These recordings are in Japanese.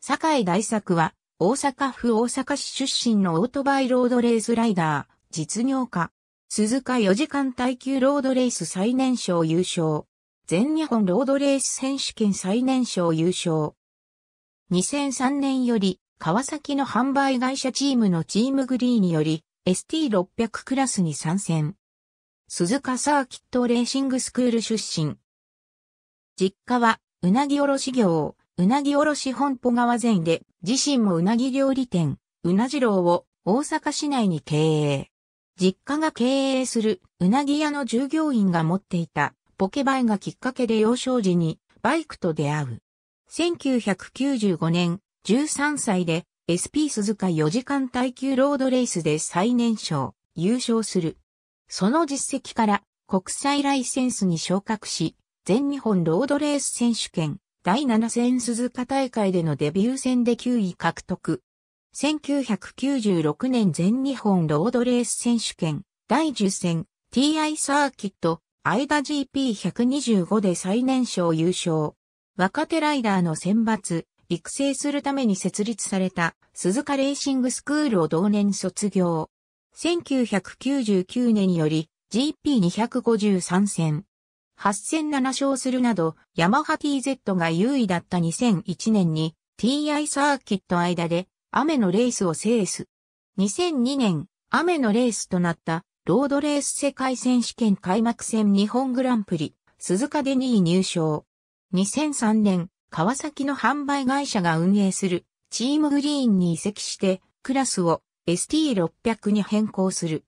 坂井大作は、大阪府大阪市出身のオートバイロードレースライダー、実業家。鈴鹿4時間耐久ロードレース最年少優勝。全日本ロードレース選手権最年少優勝。2003年より、川崎の販売会社チームのチームグリーにより、ST600 クラスに参戦。鈴鹿サーキットレーシングスクール出身。実家は、うなぎ卸業。うなぎおろし本舗川前で、自身もうなぎ料理店、うなじろうを大阪市内に経営。実家が経営するうなぎ屋の従業員が持っていたポケバイがきっかけで幼少時にバイクと出会う。1995年、13歳で SP 鈴鹿4時間耐久ロードレースで最年少、優勝する。その実績から国際ライセンスに昇格し、全日本ロードレース選手権、第7戦鈴鹿大会でのデビュー戦で9位獲得。1996年全日本ロードレース選手権第10戦 TI サーキット間 GP125 で最年少優勝。若手ライダーの選抜、育成するために設立された鈴鹿レーシングスクールを同年卒業。1999年より GP253 戦8 0 7勝するなど、ヤマハ TZ が優位だった2001年に TI サーキット間で雨のレースを制す。2002年、雨のレースとなったロードレース世界選手権開幕戦日本グランプリ、鈴鹿で2位入賞。2003年、川崎の販売会社が運営するチームグリーンに移籍してクラスを ST600 に変更する。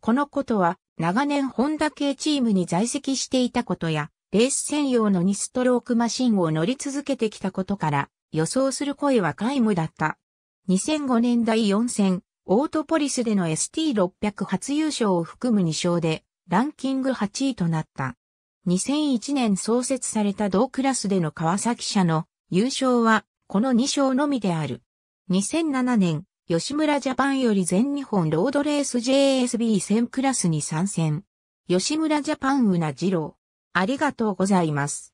このことは長年ホンダ系チームに在籍していたことや、レース専用の2ストロークマシンを乗り続けてきたことから、予想する声は皆無だった。2005年第4戦、オートポリスでの ST600 初優勝を含む2勝で、ランキング8位となった。2001年創設された同クラスでの川崎社の優勝は、この2勝のみである。2007年、吉村ジャパンより全日本ロードレース JSB1000 クラスに参戦。吉村ジャパンうなじろう。ありがとうございます。